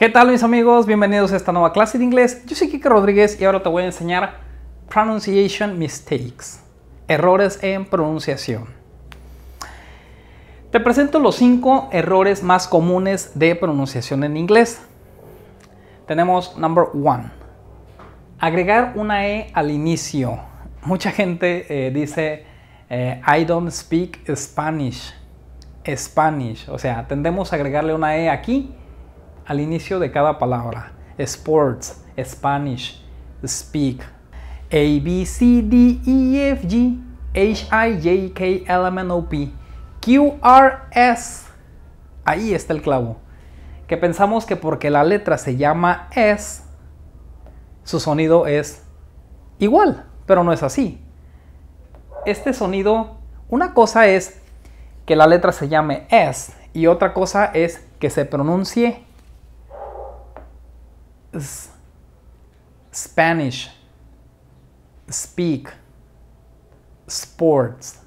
¿Qué tal mis amigos? Bienvenidos a esta nueva clase de inglés. Yo soy Kike Rodríguez y ahora te voy a enseñar pronunciation mistakes, errores en pronunciación. Te presento los cinco errores más comunes de pronunciación en inglés. Tenemos number one Agregar una E al inicio. Mucha gente eh, dice eh, I don't speak Spanish. Spanish. O sea, tendemos a agregarle una E aquí al inicio de cada palabra. Sports, Spanish, speak. A, B, C, D, E, F, G, H, I, J, K, L, M, N, O, P, Q, R, S. Ahí está el clavo. Que pensamos que porque la letra se llama S, su sonido es igual, pero no es así. Este sonido, una cosa es que la letra se llame S y otra cosa es que se pronuncie Spanish, speak, sports.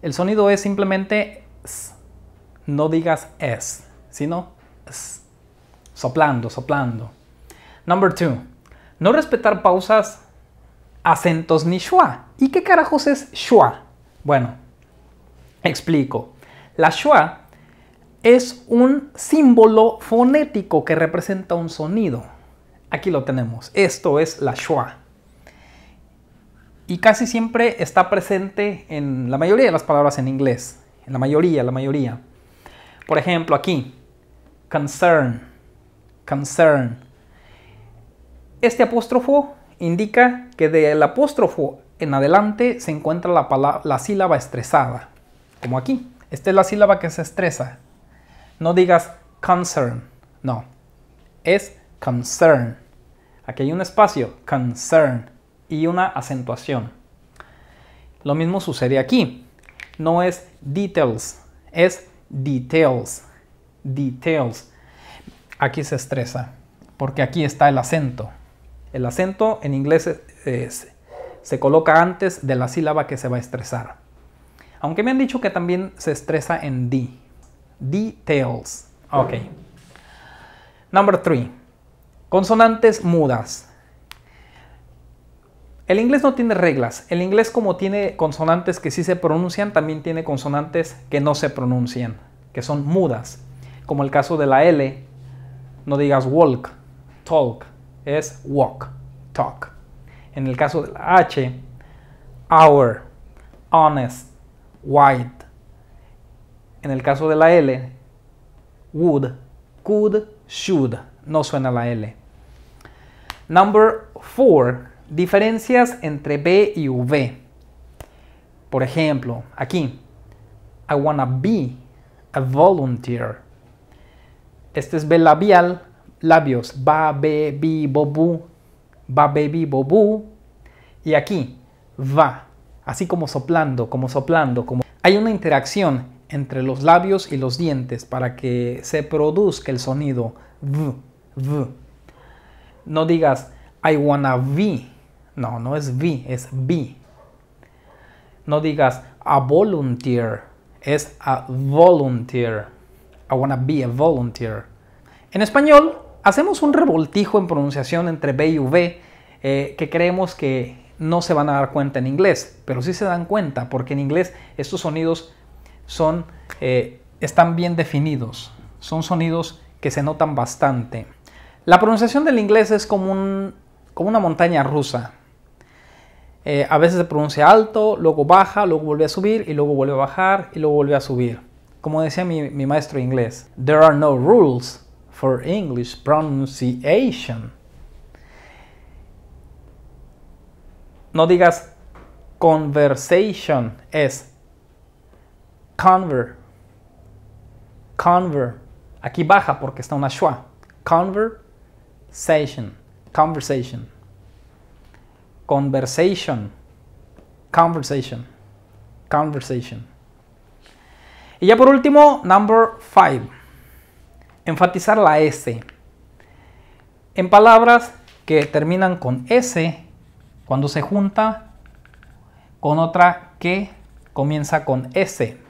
El sonido es simplemente S. No digas S, sino S. Soplando, soplando. Number two. No respetar pausas, acentos ni schwa. ¿Y qué carajos es schwa? Bueno, explico. La schwa es un símbolo fonético que representa un sonido. Aquí lo tenemos. Esto es la schwa. Y casi siempre está presente en la mayoría de las palabras en inglés. En la mayoría, la mayoría. Por ejemplo, aquí. Concern. Concern. Este apóstrofo indica que del apóstrofo en adelante se encuentra la, la sílaba estresada. Como aquí. Esta es la sílaba que se estresa. No digas concern, no. Es concern. Aquí hay un espacio, concern, y una acentuación. Lo mismo sucede aquí. No es details, es details. Details. Aquí se estresa, porque aquí está el acento. El acento en inglés se coloca antes de la sílaba que se va a estresar. Aunque me han dicho que también se estresa en di. Details. Ok. Number three. Consonantes mudas. El inglés no tiene reglas. El inglés como tiene consonantes que sí se pronuncian, también tiene consonantes que no se pronuncian, que son mudas. Como el caso de la L, no digas walk, talk, es walk, talk. En el caso de la H, hour, honest, white, en el caso de la L, would, could, should, no suena la L. Number four, Diferencias entre B y V. Por ejemplo, aquí. I wanna be a volunteer. Este es B labial, labios. va, be, bi, bobu. Ba, baby, bobu. Y aquí, va. Así como soplando, como soplando, como... Hay una interacción entre los labios y los dientes para que se produzca el sonido v, v. No digas I wanna be. No, no es V, es b. No digas a volunteer, es a volunteer. I wanna be a volunteer. En español, hacemos un revoltijo en pronunciación entre B y V eh, que creemos que no se van a dar cuenta en inglés, pero sí se dan cuenta porque en inglés estos sonidos son, eh, están bien definidos, son sonidos que se notan bastante. La pronunciación del inglés es como, como una montaña rusa. Eh, a veces se pronuncia alto, luego baja, luego vuelve a subir y luego vuelve a bajar y luego vuelve a subir. Como decía mi, mi maestro inglés, there are no rules for English pronunciation. No digas conversation, es conver, conver, aquí baja porque está una schwa, conversation, conversation, conversation, conversation, conversation. Y ya por último, number five, enfatizar la S. En palabras que terminan con S, cuando se junta con otra que comienza con S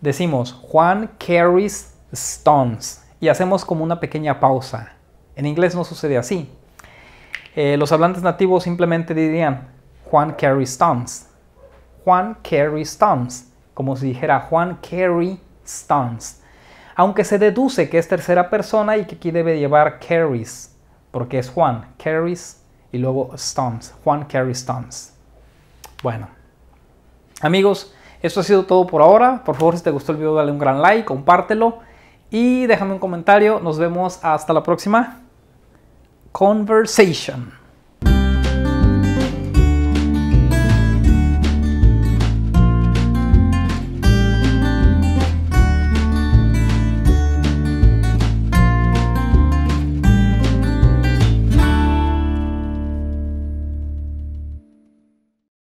decimos Juan carries stones y hacemos como una pequeña pausa. En inglés no sucede así. Eh, los hablantes nativos simplemente dirían Juan carries stones. Juan carries stones. Como si dijera Juan carry stones. Aunque se deduce que es tercera persona y que aquí debe llevar carries. Porque es Juan. Carries y luego stones. Juan carries stones. Bueno. Amigos, eso ha sido todo por ahora. Por favor, si te gustó el video, dale un gran like, compártelo y déjame un comentario. Nos vemos hasta la próxima. Conversation.